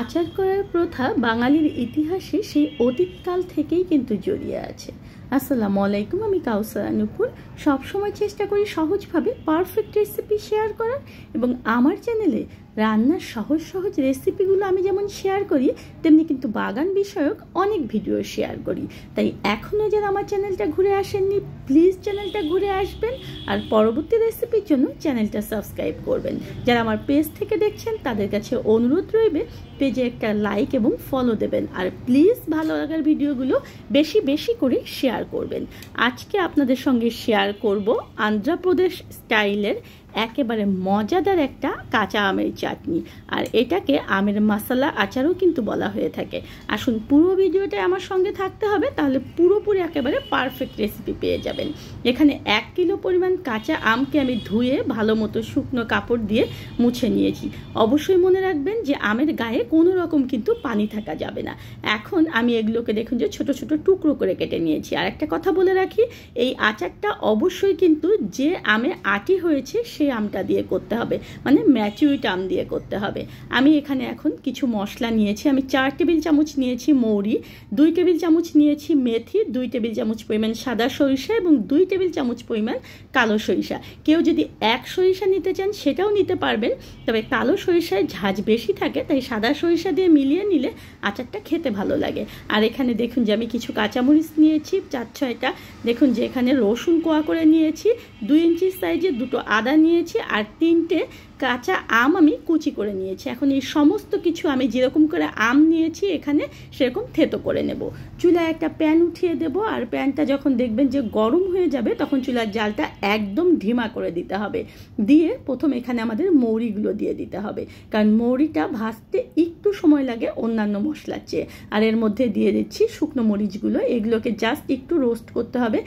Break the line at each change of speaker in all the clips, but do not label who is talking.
আচার করার প্রথা বাঙালির ইতিহাসে সেই অতীতকাল থেকেই কিন্তু জড়িয়ে আছে আসসালামু আলাইকুম আমি কাউসার আনুপুর সবসময় চেষ্টা করি সহজভাবে পারফেক্ট রেসিপি শেয়ার করার এবং আমার চ্যানেলে রান্নার সহজ সহজ রেসিপিগুলো আমি যেমন শেয়ার করি তেমনি কিন্তু বাগান বিষয়ক অনেক ভিডিও শেয়ার করি তাই এখনও যারা আমার চ্যানেলটা ঘুরে আসেননি প্লিজ চ্যানেলটা ঘুরে আসবেন আর পরবর্তী রেসিপির জন্য চ্যানেলটা সাবস্ক্রাইব করবেন যারা আমার পেজ থেকে দেখছেন তাদের কাছে অনুরোধ রইবে পেজে একটা লাইক এবং ফলো দেবেন আর প্লিজ ভালো লাগার ভিডিওগুলো বেশি বেশি করে শেয়ার করবেন আজকে আপনাদের সঙ্গে শেয়ার করব আন্ধ্রপ্রদেশ স্টাইলের একেবারে মজাদার একটা কাঁচা আমের চাটনি আর এটাকে আমের মশলা আচারও কিন্তু বলা হয়ে থাকে আসুন পুরো ভিডিওটা আমার সঙ্গে থাকতে হবে তাহলে পুরোপুরি একেবারে পারফেক্ট রেসিপি পেয়ে যাবেন এখানে এক কিলো পরিমাণ কাঁচা আমকে আমি ধুয়ে ভালো মতো শুকনো কাপড় দিয়ে মুছে নিয়েছি অবশ্যই মনে রাখবেন যে আমের গায়ে কোনো রকম কিন্তু পানি থাকা যাবে না এখন আমি এগুলোকে দেখুন যে ছোট ছোট টুকরো করে কেটে নিয়েছি আর একটা কথা বলে রাখি এই আচারটা অবশ্যই কিন্তু যে আমে আটি হয়েছে সেই আমটা দিয়ে করতে হবে মানে ম্যাচিউরিট আম দিয়ে করতে হবে আমি এখানে এখন কিছু মশলা নিয়েছি আমি চার টেবিল চামচ নিয়েছি মৌরি দুই টেবিল চামচ নিয়েছি মেথি দুই টেবিল চামচ পরিমাণ সাদা সরিষা এবং দুই টেবিল চামচ পরিমাণ কালো সরিষা কেউ যদি এক সরিষা নিতে চান সেটাও নিতে পারবেন তবে কালো সরিষায় ঝাঁজ বেশি থাকে তাই সাদা সরিষা দিয়ে মিলিয়ে নিলে আচারটা খেতে ভালো লাগে আর এখানে দেখুন যে আমি কিছু কাঁচামরিচ নিয়েছি চার ছয়টা দেখুন যে এখানে রসুন কোয়া করে নিয়েছি দুই ইঞ্চি সাইজে দুটো আদা নিয়েছি আর তিনটে কাঁচা আম আমি কুচি করে নিয়েছি এখন এই সমস্ত কিছু আমি যেরকম করে আম নিয়েছি এখানে সেরকম থেতো করে নেব চুলায় একটা প্যান উঠিয়ে দেব আর প্যানটা যখন দেখবেন যে গরম হয়ে যাবে তখন চুলার জালটা একদম ঢিমা করে দিতে হবে দিয়ে প্রথম এখানে আমাদের মৌরিগুলো দিয়ে দিতে হবে কারণ মৌরিটা ভাজতে একটু সময় লাগে অন্যান্য মশলার চেয়ে আর এর মধ্যে দিয়ে দিচ্ছি শুকনো মরিচগুলো এগুলোকে জাস্ট একটু রোস্ট করতে হবে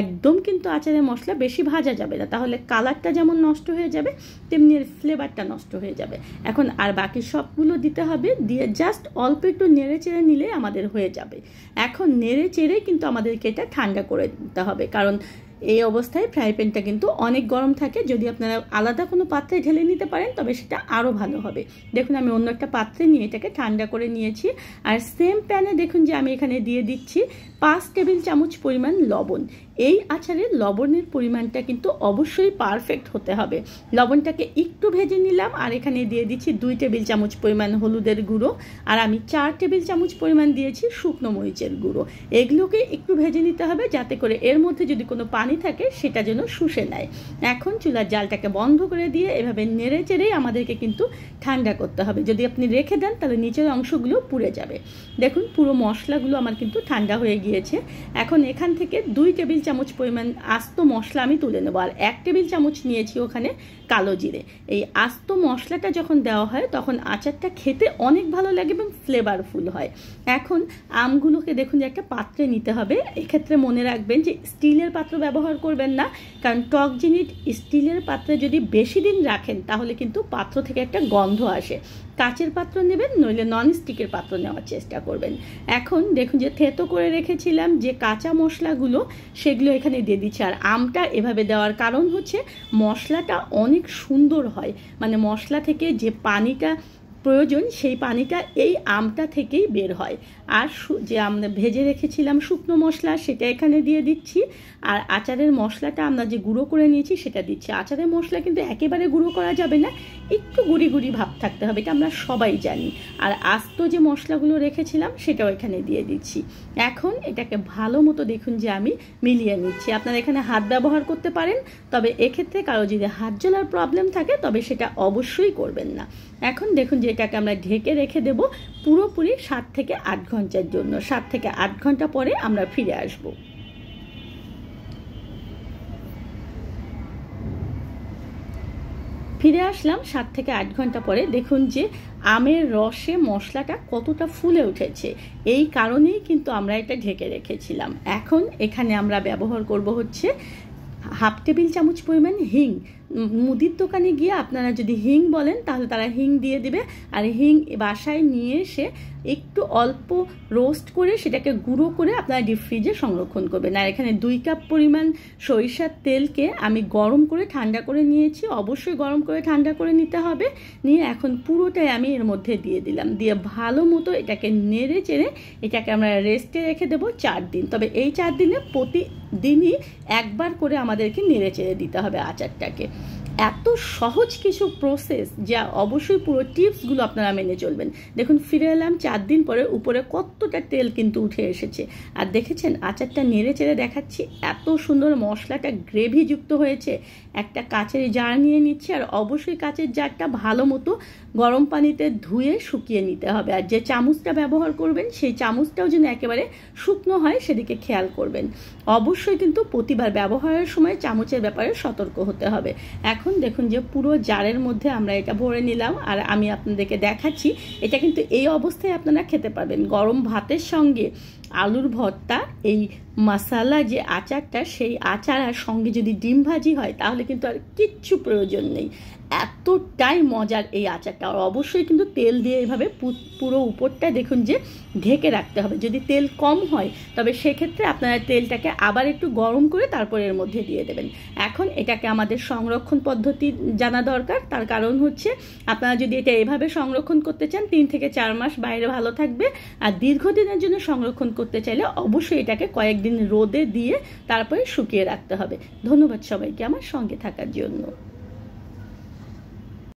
একদম কিন্তু আচারের মশলা বেশি ভাজা যাবে না তাহলে কালারটা যেমন নষ্ট হয়ে যাবে তেমনি এর ফ্লেভারটা নষ্ট হয়ে যাবে এখন আর বাকি সবগুলো দিতে হবে দিয়ে জাস্ট অল্প একটু নেড়ে চেড়ে নিলে আমাদের হয়ে যাবে এখন নেড়ে চেড়ে কিন্তু আমাদেরকে এটা ঠান্ডা করে দিতে হবে কারণ এই অবস্থায় ফ্রাই প্যানটা কিন্তু অনেক গরম থাকে যদি আপনারা আলাদা কোনো পাত্রে ঢেলে নিতে পারেন তবে সেটা আরও ভালো হবে দেখুন আমি অন্য একটা পাত্রে নিয়ে এটাকে ঠান্ডা করে নিয়েছি আর সেম প্যানে দেখুন যে আমি এখানে দিয়ে দিচ্ছি পাঁচ টেবিল চামচ পরিমাণ লবণ এই আচারে লবণের পরিমাণটা কিন্তু অবশ্যই পারফেক্ট হতে হবে লবণটাকে একটু ভেজে নিলাম আর এখানে দিয়ে দিচ্ছি দুই টেবিল চামচ পরিমাণ হলুদের গুঁড়ো আর আমি চার টেবিল চামচ পরিমাণ দিয়েছি শুকনো মরিচের গুঁড়ো এগুলোকে একটু ভেজে নিতে হবে যাতে করে এর মধ্যে যদি কোনো পা পানি থাকে সেটা যেন শুষে নেয় এখন চুলার জালটাকে বন্ধ করে দিয়ে এভাবে নেড়ে চেড়েই আমাদেরকে কিন্তু ঠান্ডা করতে হবে যদি আপনি রেখে দেন তাহলে নিচের অংশগুলো পুড়ে যাবে দেখুন পুরো মশলাগুলো আমার কিন্তু ঠান্ডা হয়ে গিয়েছে এখন এখান থেকে দুই টেবিল চামচ পরিমাণ আস্ত মশলা আমি তুলে নেবো আর এক টেবিল চামচ নিয়েছি ওখানে কালো জিরে এই আস্ত মশলাটা যখন দেওয়া হয় তখন আচারটা খেতে অনেক ভালো লাগে এবং ফ্লেভারফুল হয় এখন আমগুলোকে দেখুন যে একটা পাত্রে নিতে হবে এক্ষেত্রে মনে রাখবেন যে স্টিলের পাত্র ব্যবহার করবেন না কারণ টক জিনিট স্টিলের পাত্রে যদি বেশি দিন রাখেন তাহলে কিন্তু পাত্র থেকে একটা গন্ধ আসে কাচের পাত্র নেবেন নইলে নন স্টিকের পাত্র নেওয়ার চেষ্টা করবেন এখন দেখুন যে থেতো করে রেখেছিলাম যে কাঁচা মশলাগুলো সেগুলো এখানে দিয়ে দিচ্ছে আর আমটা এভাবে দেওয়ার কারণ হচ্ছে মশলাটা অনেক অনেক সুন্দর হয় মানে মশলা থেকে যে পানিটা প্রয়োজন সেই পানিটা এই আমটা থেকেই বের হয় আর যে আমরা ভেজে রেখেছিলাম শুকনো মশলা সেটা এখানে দিয়ে দিচ্ছি আর আচারের মশলাটা আমরা যে গুঁড়ো করে নিয়েছি সেটা দিচ্ছি আচারের মশলা কিন্তু একেবারে গুঁড়ো করা যাবে না একটু গুঁড়ি গুঁড়ি ভাব থাকতে হবে এটা আমরা সবাই জানি আর আস্ত যে মশলাগুলো রেখেছিলাম সেটাও এখানে দিয়ে দিচ্ছি এখন এটাকে ভালো মতো দেখুন যে আমি মিলিয়ে নিচ্ছি আপনারা এখানে হাত ব্যবহার করতে পারেন তবে এক্ষেত্রে কারো যদি হাত জ্বলার প্রবলেম থাকে তবে সেটা অবশ্যই করবেন না এখন দেখুন যে সেটাকে আমরা ঢেকে রেখে দেব পুরোপুরি সাত থেকে আট ঘন্টার জন্য সাত থেকে আট ঘন্টা পরে আমরা ফিরে আসব ফিরে আসলাম সাত থেকে আট ঘন্টা পরে দেখুন যে আমের রসে মশলাটা কতটা ফুলে উঠেছে এই কারণেই কিন্তু আমরা এটা ঢেকে রেখেছিলাম এখন এখানে আমরা ব্যবহার করব হচ্ছে হাফ টেবিল চামচ পরিমাণ হিং মুদির দোকানে গিয়ে আপনারা যদি হিং বলেন তাহলে তারা হিং দিয়ে দেবে আর হিং বাসায় নিয়ে এসে একটু অল্প রোস্ট করে সেটাকে গুঁড়ো করে আপনারা ডিপ ফ্রিজে সংরক্ষণ করবেন আর এখানে দুই কাপ পরিমাণ সরিষার তেলকে আমি গরম করে ঠান্ডা করে নিয়েছি অবশ্যই গরম করে ঠান্ডা করে নিতে হবে নিয়ে এখন পুরোটাই আমি এর মধ্যে দিয়ে দিলাম দিয়ে ভালো মতো এটাকে নেড়ে চেড়ে এটাকে আমরা রেস্টে রেখে দেবো চার দিন তবে এই চার দিনে প্রতিদিনই একবার করে আমাদেরকে নেড়ে চেড়ে দিতে হবে আচারটাকে এত সহজ কিছু প্রসেস যা অবশ্যই পুরো টিপসগুলো আপনারা মেনে চলবেন দেখুন ফিরে এলাম চার দিন পরে উপরে কতটা তেল কিন্তু উঠে এসেছে আর দেখেছেন আচারটা নেড়ে চেড়ে দেখাচ্ছি এত সুন্দর মশলাটা গ্রেভিযুক্ত হয়েছে একটা কাচের জার নিয়ে নিচ্ছি আর অবশ্যই কাচের জারটা ভালো মতো গরম পানিতে ধুয়ে শুকিয়ে নিতে হবে আর যে চামচটা ব্যবহার করবেন সেই চামচটাও যেন একেবারে শুকনো হয় সেদিকে খেয়াল করবেন অবশ্যই কিন্তু প্রতিবার ব্যবহারের সময় চামচের ব্যাপারে সতর্ক হতে হবে এখন এখন দেখুন যে পুরো জারের মধ্যে আমরা এটা ভরে নিলাম আর আমি আপনাদেরকে দেখাচ্ছি এটা কিন্তু এই অবস্থায় আপনারা খেতে পারবেন গরম ভাতের সঙ্গে আলুর ভর্তা এই মশালা যে আচারটা সেই আচার আর সঙ্গে যদি ডিম ভাজি হয় তাহলে কিন্তু আর কিচ্ছু প্রয়োজন নেই এতটাই মজার এই আচারটা আর অবশ্যই কিন্তু তেল দিয়ে এভাবে পুরো উপরটা দেখুন যে ঢেকে রাখতে হবে যদি তেল কম হয় তবে সেক্ষেত্রে আপনারা তেলটাকে আবার একটু গরম করে তারপর এর মধ্যে দিয়ে দেবেন এখন এটাকে আমাদের সংরক্ষণ পদ্ধতি জানা দরকার তার কারণ হচ্ছে আপনারা যদি এটা এভাবে সংরক্ষণ করতে চান তিন থেকে চার মাস বাইরে ভালো থাকবে আর দীর্ঘদিনের জন্য সংরক্ষণ করতে চাইলে অবশ্যই এটাকে কয়েক দিন রোদে দিয়ে তারপরে শুকিয়ে রাখতে হবে ধন্যবাদ সবাইকে আমার সঙ্গে থাকার জন্য